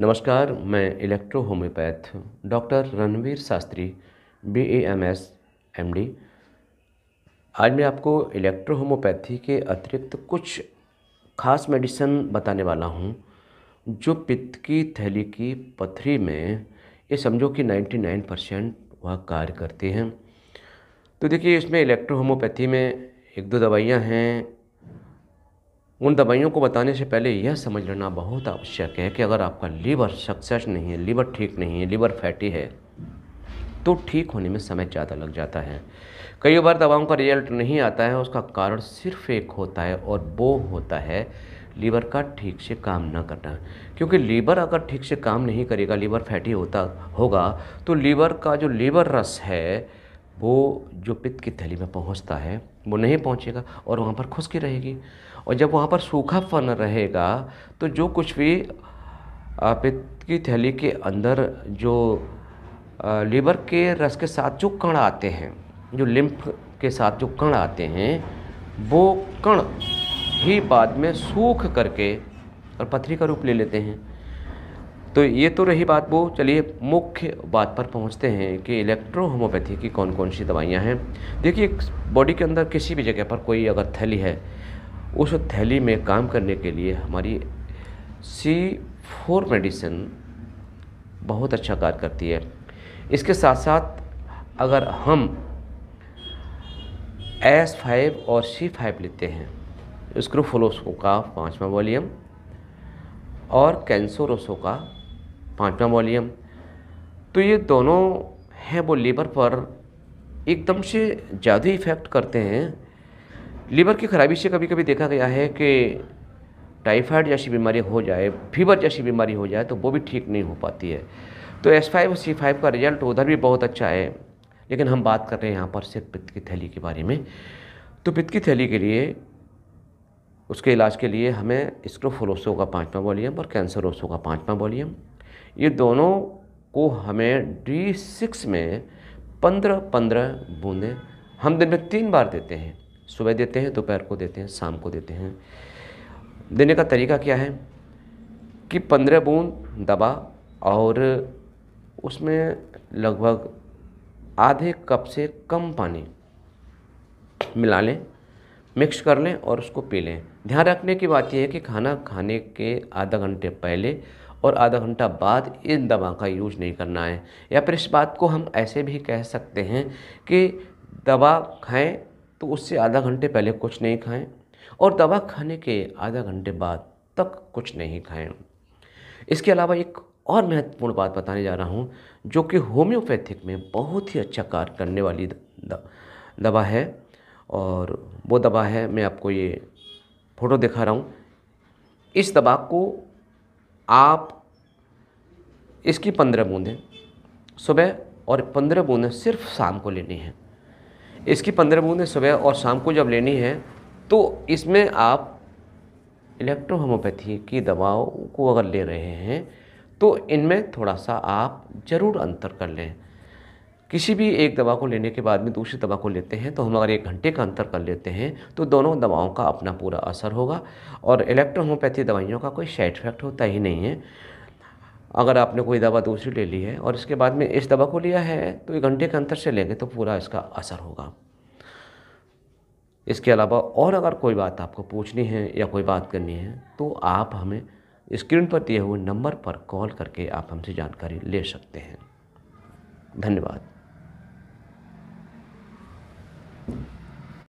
नमस्कार मैं electro homeopath doctor Ranveer Shastri B A M S M D आज मैं आपको इलेक्ट्रो होम्योपैथी के अतिरिक्त कुछ खास मेडिसन बताने वाला हूँ जो पित्त की थैली की पथरी में ये समझो कि 99 परसेंट वह कार्य करती हैं तो देखिए इसमें इलेक्ट्रो होम्योपैथी में एक दो दवाइयाँ हैं उन दवाइयों को बताने से पहले यह समझ लेना बहुत आवश्यक है कि अगर आपका लीवर सक्सेस नहीं है लीवर ठीक नहीं है लीवर फैटी है तो ठीक होने में समय ज़्यादा लग जाता है कई बार दवाओं का रिजल्ट नहीं आता है उसका कारण सिर्फ एक होता है और वो होता है लीवर का ठीक से काम न करना क्योंकि लीवर अगर ठीक से काम नहीं करेगा लीवर फैटी होता होगा तो लीवर का जो लीवर रस है वो जो पित्त की थैली में पहुंचता है वो नहीं पहुंचेगा और वहाँ पर खुशकी रहेगी और जब वहाँ पर सूखा फन रहेगा तो जो कुछ भी पित्त की थैली के अंदर जो लीवर के रस के साथ जो कण आते हैं जो लिम्फ के साथ जो कण आते हैं वो कण ही बाद में सूख करके और पथरी का रूप ले लेते हैं तो ये तो रही बात वो चलिए मुख्य बात पर पहुंचते हैं कि इलेक्ट्रो होम्योपैथी की कौन कौन सी दवाइयाँ हैं देखिए बॉडी के अंदर किसी भी जगह पर कोई अगर थैली है उस थैली में काम करने के लिए हमारी सी फोर मेडिसिन बहुत अच्छा कार्य करती है इसके साथ साथ अगर हम एस फाइव और सी फाइव लेते हैं स्क्रूफोलोसो का पाँचवा वॉल्यूम और कैंसोरोसो का पाँचवा वॉल्यूम तो ये दोनों हैं वो लीवर पर एकदम से ज़्यादा इफ़ेक्ट करते हैं लीवर की खराबी से कभी कभी देखा गया है कि टाइफाइड जैसी बीमारी हो जाए फीवर जैसी बीमारी हो जाए तो वो भी ठीक नहीं हो पाती है तो एस फाइव और सी फाइव का रिजल्ट उधर भी बहुत अच्छा है लेकिन हम बात कर रहे हैं यहाँ पर सिर्फ पित्त की थैली के बारे में तो पित्त की थैली के लिए उसके इलाज के लिए हमें स्क्रोफोलोसो का पाँचवा वॉलीम और कैंसरोसो का पाँचवा वॉलीम ये दोनों को हमें डी सिक्स में पंद्रह पंद्रह बूंदें हम दिन में तीन बार देते हैं सुबह देते हैं दोपहर को देते हैं शाम को देते हैं देने का तरीका क्या है कि पंद्रह बूंद दबा और उसमें लगभग आधे कप से कम पानी मिला लें मिक्स कर लें और उसको पी लें ध्यान रखने की बात यह है कि खाना खाने के आधा घंटे पहले और आधा घंटा बाद इन दवा का यूज नहीं करना है या फिर इस बात को हम ऐसे भी कह सकते हैं कि दवा खाएं तो उससे आधा घंटे पहले कुछ नहीं खाएं और दवा खाने के आधा घंटे बाद तक कुछ नहीं खाएं इसके अलावा एक और महत्वपूर्ण बात बताने जा रहा हूँ जो कि होम्योपैथिक में बहुत ही अच्छा कार्य करने वाली दवा है और वो दवा है मैं आपको ये फ़ोटो दिखा रहा हूँ इस दवा को आप इसकी पंद्रह बूंदें सुबह और पंद्रह बूंदें सिर्फ शाम को लेनी है इसकी पंद्रह बूंदें सुबह और शाम को जब लेनी है तो इसमें आप इलेक्ट्रोहोम्योपैथी की दवाओं को अगर ले रहे हैं तो इनमें थोड़ा सा आप ज़रूर अंतर कर लें किसी भी एक दवा को लेने के बाद में दूसरी दवा को लेते हैं तो हम अगर एक घंटे का अंतर कर लेते हैं तो दोनों दवाओं का अपना पूरा असर होगा और इलेक्ट्रोहोमोपैथी दवाइयों का कोई साइड इफेक्ट होता ही नहीं है अगर आपने कोई दवा दूसरी ले ली है और इसके बाद में इस दवा को लिया है तो एक घंटे के अंतर से लेंगे तो पूरा इसका असर होगा इसके अलावा और अगर कोई बात आपको पूछनी है या कोई बात करनी है तो आप हमें स्क्रीन पर दिए हुए नंबर पर कॉल करके आप हमसे जानकारी ले सकते हैं धन्यवाद